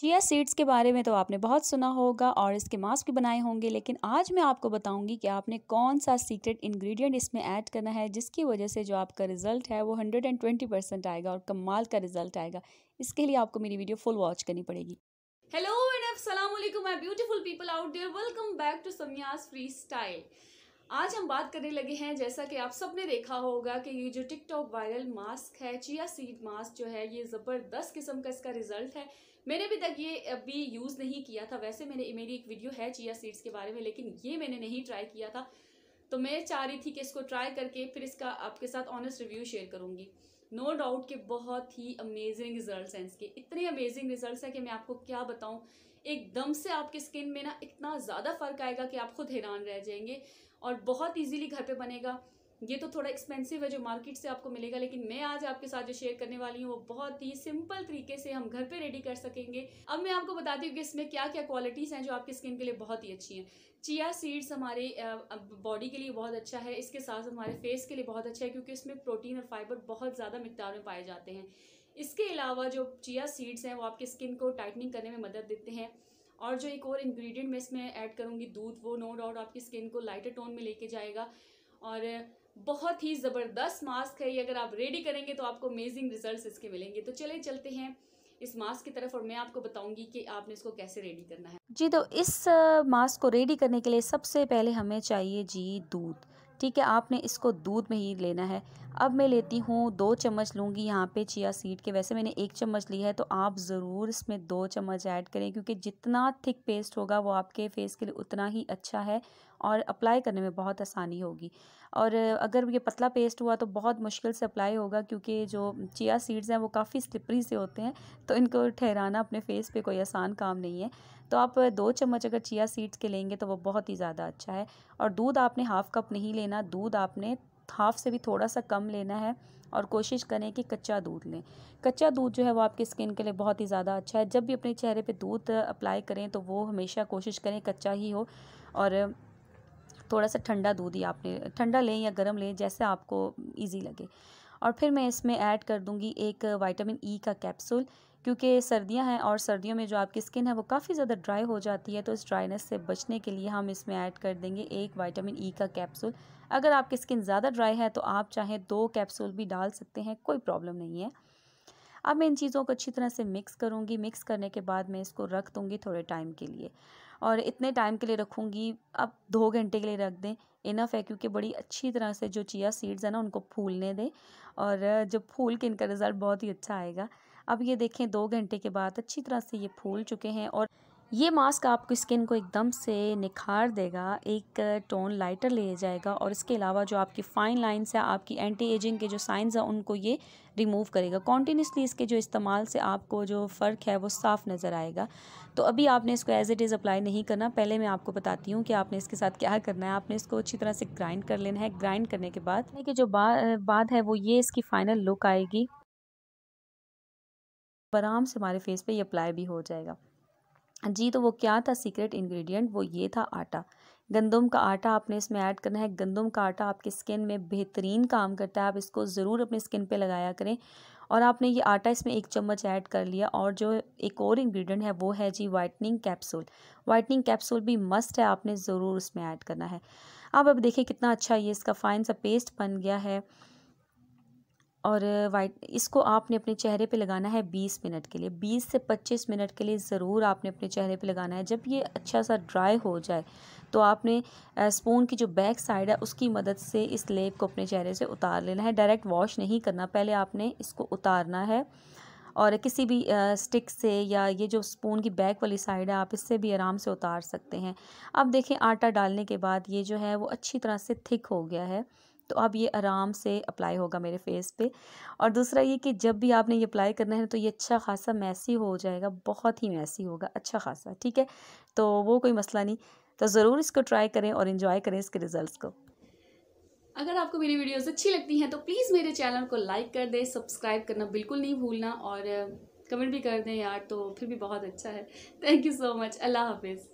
chia seeds के बारे में तो आपने बहुत सुना होगा और इसके मास्क भी बनाए होंगे लेकिन आज मैं आपको बताऊंगी कि आपने कौन सा सीक्रेट इंग्रेडिएंट इसमें ऐड करना है जिसकी वजह से जो आपका रिजल्ट है वो 120 परसेंट आएगा और कमाल का रिजल्ट आएगा इसके लिए आपको मेरी वीडियो फुल वॉच करनी पड़ेगी hello and beautiful people out there welcome back to Samiya's free style आज हम बात करने लगे हैं जैसा कि आप सबने देखा होगा कि ये जो टिकटॉक वायरल मास्क है चिया सीड मास्क जो है ये ज़बरदस्त किस्म का इसका रिजल्ट है मैंने अभी तक ये अभी यूज़ नहीं किया था वैसे मैंने मेरी एक वीडियो है चिया सीड्स के बारे में लेकिन ये मैंने नहीं ट्राई किया था तो मैं चाह रही थी कि इसको ट्राई करके फिर इसका आपके साथ ऑनेस्ट रिव्यू शेयर करूँगी नो no डाउट के बहुत ही अमेजिंग रिजल्ट्स हैं इसके इतने अमेजिंग रिजल्ट्स हैं कि मैं आपको क्या बताऊं एकदम से आपकी स्किन में ना इतना ज़्यादा फ़र्क आएगा कि आप खुद हैरान रह जाएंगे और बहुत इजीली घर पे बनेगा ये तो थोड़ा एक्सपेंसिव है जो मार्केट से आपको मिलेगा लेकिन मैं आज आपके साथ जो शेयर करने वाली हूँ वो बहुत ही सिंपल तरीके से हम घर पे रेडी कर सकेंगे अब मैं आपको बताती हूँ कि इसमें क्या क्या क्वालिटीज़ हैं जो आपकी स्किन के लिए बहुत ही अच्छी हैं चिया सीड्स हमारे बॉडी के लिए बहुत अच्छा है इसके साथ हमारे फेस के लिए बहुत अच्छा है क्योंकि इसमें प्रोटीन और फाइबर बहुत ज़्यादा मिकदार में पाए जाते हैं इसके अलावा जो चिया सीड्स हैं वो आपकी स्किन को टाइटनिंग करने में मदद देते हैं और जो एक और इंग्रेडिएंट मैं इसमें ऐड करूँगी दूध वो नो डाउट आपकी स्किन को लाइटर टोन में लेके जाएगा और बहुत ही ज़बरदस्त मास्क है ये अगर आप रेडी करेंगे तो आपको अमेजिंग रिजल्ट्स इसके मिलेंगे तो चले चलते हैं इस मास्क की तरफ और मैं आपको बताऊंगी कि आपने इसको कैसे रेडी करना है जी तो इस मास्क को रेडी करने के लिए सबसे पहले हमें चाहिए जी दूध ठीक है आपने इसको दूध में ही लेना है अब मैं लेती हूँ दो चम्मच लूँगी यहाँ पे चिया सीड के वैसे मैंने एक चम्मच ली है तो आप ज़रूर इसमें दो चम्मच ऐड करें क्योंकि जितना थिक पेस्ट होगा वो आपके फेस के लिए उतना ही अच्छा है और अप्लाई करने में बहुत आसानी होगी और अगर ये पतला पेस्ट हुआ तो बहुत मुश्किल से अप्लाई होगा क्योंकि जो चिया सीड्स हैं वो काफ़ी स्लिपरी से होते हैं तो इनको ठहराना अपने फेस पे कोई आसान काम नहीं है तो आप दो चम्मच अगर चिया सीड्स के लेंगे तो वो बहुत ही ज़्यादा अच्छा है और दूध आपने हाफ़ कप नहीं लेना दूध आपने हाफ़ से भी थोड़ा सा कम लेना है और कोशिश करें कि कच्चा दूध लें कच्चा दूध जो है वो आपकी स्किन के लिए बहुत ही ज़्यादा अच्छा है जब भी अपने चेहरे पे दूध अप्लाई करें तो वो हमेशा कोशिश करें कच्चा ही हो और थोड़ा सा ठंडा दूध ही आपने ठंडा लें या गर्म लें जैसे आपको ईजी लगे और फिर मैं इसमें ऐड कर दूंगी एक वाइटामिन ई e का कैप्सूल क्योंकि सर्दियां हैं और सर्दियों में जो आपकी स्किन है वो काफ़ी ज़्यादा ड्राई हो जाती है तो इस ड्राइनेस से बचने के लिए हम इसमें ऐड कर देंगे एक वाइटामिन ई e का कैप्सूल अगर आपकी स्किन ज़्यादा ड्राई है तो आप चाहें दो कैप्सूल भी डाल सकते हैं कोई प्रॉब्लम नहीं है अब मैं इन चीज़ों को अच्छी तरह से मिक्स करूँगी मिक्स करने के बाद मैं इसको रख दूँगी थोड़े टाइम के लिए और इतने टाइम के लिए रखूँगी आप दो घंटे के लिए रख दें इनफ है क्योंकि बड़ी अच्छी तरह से जो चिया सीड्स है ना उनको फूलने दें और जब फूल के इनका रिज़ल्ट बहुत ही अच्छा आएगा अब ये देखें दो घंटे के बाद अच्छी तरह से ये फूल चुके हैं और ये मास्क आपकी स्किन को एकदम से निखार देगा एक टोन लाइटर ले जाएगा और इसके अलावा जो आपकी फ़ाइन लाइन्स है आपकी एंटी एजिंग के जो साइंस हैं उनको ये रिमूव करेगा कॉन्टीन्यूसली इसके जो इस्तेमाल से आपको जो फ़र्क है वो साफ़ नज़र आएगा तो अभी आपने इसको एज़ इट इज़ अप्लाई नहीं करना पहले मैं आपको बताती हूँ कि आपने इसके साथ क्या करना है आपने इसको अच्छी तरह से ग्राइंड कर लेना है ग्राइंड करने के बाद कि जो बाद है वो ये इसकी फ़ाइनल लुक आएगी आराम से हमारे फेस पर ये अप्लाई भी हो जाएगा जी तो वो क्या था सीक्रेट इंग्रेडिएंट वो ये था आटा गंदम का आटा आपने इसमें ऐड करना है गंदम का आटा आपकी स्किन में बेहतरीन काम करता है आप इसको ज़रूर अपने स्किन पे लगाया करें और आपने ये आटा इसमें एक चम्मच ऐड कर लिया और जो एक और इंग्रेडिएंट है वो है जी वाइटनिंग कैप्सूल वाइटनिंग कैप्सूल भी मस्ट है आपने ज़रूर उसमें ऐड करना है आप अब देखिए कितना अच्छा ये इसका फाइन सा पेस्ट बन गया है और वाइट इसको आपने अपने चेहरे पे लगाना है 20 मिनट के लिए 20 से 25 मिनट के लिए ज़रूर आपने अपने चेहरे पे लगाना है जब ये अच्छा सा ड्राई हो जाए तो आपने स्पून की जो बैक साइड है उसकी मदद से इस लेप को अपने चेहरे से उतार लेना है डायरेक्ट वॉश नहीं करना पहले आपने इसको उतारना है और किसी भी स्टिक से या ये जो स्पून की बैक वाली साइड है आप इससे भी आराम से उतार सकते हैं अब देखें आटा डालने के बाद ये जो है वो अच्छी तरह से थिक हो गया है तो अब ये आराम से अप्लाई होगा मेरे फेस पे और दूसरा ये कि जब भी आपने ये अप्लाई करना है तो ये अच्छा खासा मैसी हो जाएगा बहुत ही मैसी होगा अच्छा खासा ठीक है तो वो कोई मसला नहीं तो ज़रूर इसको ट्राई करें और इन्जॉय करें इसके रिज़ल्ट को अगर आपको मेरी वीडियोस अच्छी लगती हैं तो प्लीज़ मेरे चैनल को लाइक कर दें सब्सक्राइब करना बिल्कुल नहीं भूलना और कमेंट भी कर दें यार तो फिर भी बहुत अच्छा है थैंक यू सो मच अल्लाह हाफिज़